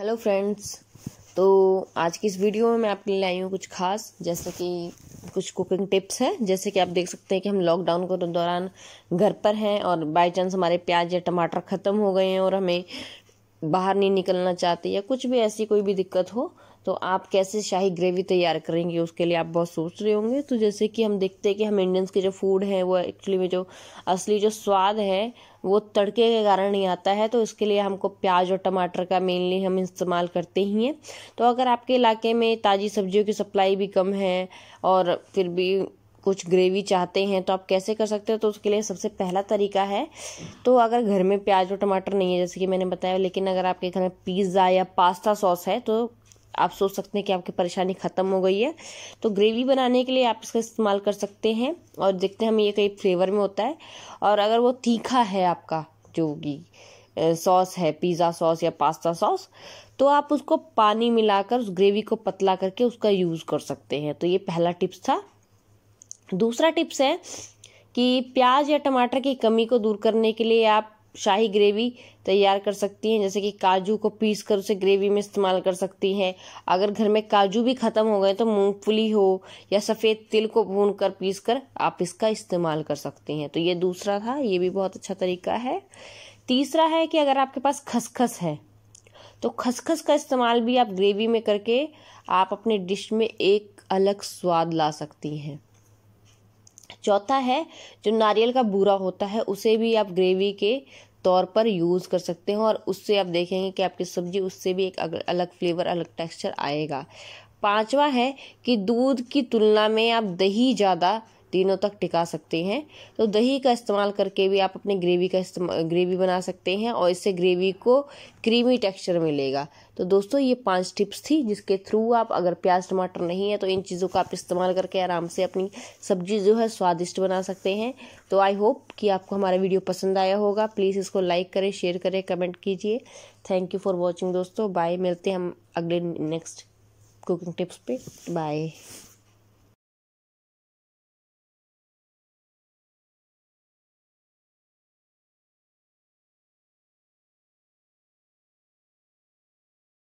hello friends तो आज की इस वीडियो में मैं आपके लिए आई हूँ कुछ खास जैसे कि कुछ कुकिंग टिप्स हैं जैसे कि आप देख सकते हैं कि हम लॉकडाउन के दौरान घर पर हैं और बाय चांस हमारे प्याज या टमाटर ख़त्म हो गए हैं और हमें बाहर नहीं निकलना चाहते या कुछ भी ऐसी कोई भी दिक्कत हो तो आप कैसे शाही ग्रेवी तैयार करेंगे उसके लिए आप बहुत सोच रहे होंगे तो जैसे कि हम देखते हैं कि हम इंडियंस के जो फूड है वो एक्चुअली में जो असली जो स्वाद है वो तड़के के कारण ही आता है तो इसके लिए हमको प्याज और टमाटर का मेनली हम इस्तेमाल करते ही हैं तो अगर आपके इलाके में ताज़ी सब्जियों की सप्लाई भी कम है और फिर भी कुछ ग्रेवी चाहते हैं तो आप कैसे कर सकते हो तो उसके लिए सबसे पहला तरीका है तो अगर घर में प्याज और टमाटर नहीं है जैसे कि मैंने बताया लेकिन अगर आपके घर में पिज़्ज़ा या पास्ता सॉस है तो आप सोच सकते हैं कि आपकी परेशानी ख़त्म हो गई है तो ग्रेवी बनाने के लिए आप इसका इस्तेमाल कर सकते हैं और देखते हैं हमें ये कई फ्लेवर में होता है और अगर वो तीखा है आपका जो कि सॉस है पिज़्ज़ा सॉस या पास्ता सॉस तो आप उसको पानी मिलाकर उस ग्रेवी को पतला करके उसका यूज़ कर सकते हैं तो ये पहला टिप्स था दूसरा टिप्स है कि प्याज या टमाटर की कमी को दूर करने के लिए आप शाही ग्रेवी तैयार कर सकती हैं जैसे कि काजू को पीस कर उसे ग्रेवी में इस्तेमाल कर सकती हैं अगर घर में काजू भी ख़त्म हो गए तो मूंगफली हो या सफ़ेद तिल को भून कर पीस कर आप इसका इस्तेमाल कर सकती हैं तो ये दूसरा था ये भी बहुत अच्छा तरीका है तीसरा है कि अगर आपके पास खसखस है तो खसखस का इस्तेमाल भी आप ग्रेवी में करके आप अपने डिश में एक अलग स्वाद ला सकती हैं चौथा है जो नारियल का बूरा होता है उसे भी आप ग्रेवी के तौर पर यूज़ कर सकते हो और उससे आप देखेंगे कि आपकी सब्जी उससे भी एक अलग फ्लेवर अलग टेक्सचर आएगा पांचवा है कि दूध की तुलना में आप दही ज़्यादा दिनों तक टिका सकते हैं तो दही का इस्तेमाल करके भी आप अपने ग्रेवी का इस्तेमाल ग्रेवी बना सकते हैं और इससे ग्रेवी को क्रीमी टेक्सचर मिलेगा तो दोस्तों ये पांच टिप्स थी जिसके थ्रू आप अगर प्याज टमाटर नहीं है तो इन चीज़ों का आप इस्तेमाल करके आराम से अपनी सब्जी जो है स्वादिष्ट बना सकते हैं तो आई होप कि आपको हमारा वीडियो पसंद आया होगा प्लीज़ इसको लाइक करें शेयर करें कमेंट कीजिए थैंक यू फॉर वॉचिंग दोस्तों बाय मिलते हैं हम अगले नेक्स्ट कुकिंग टिप्स पे बाय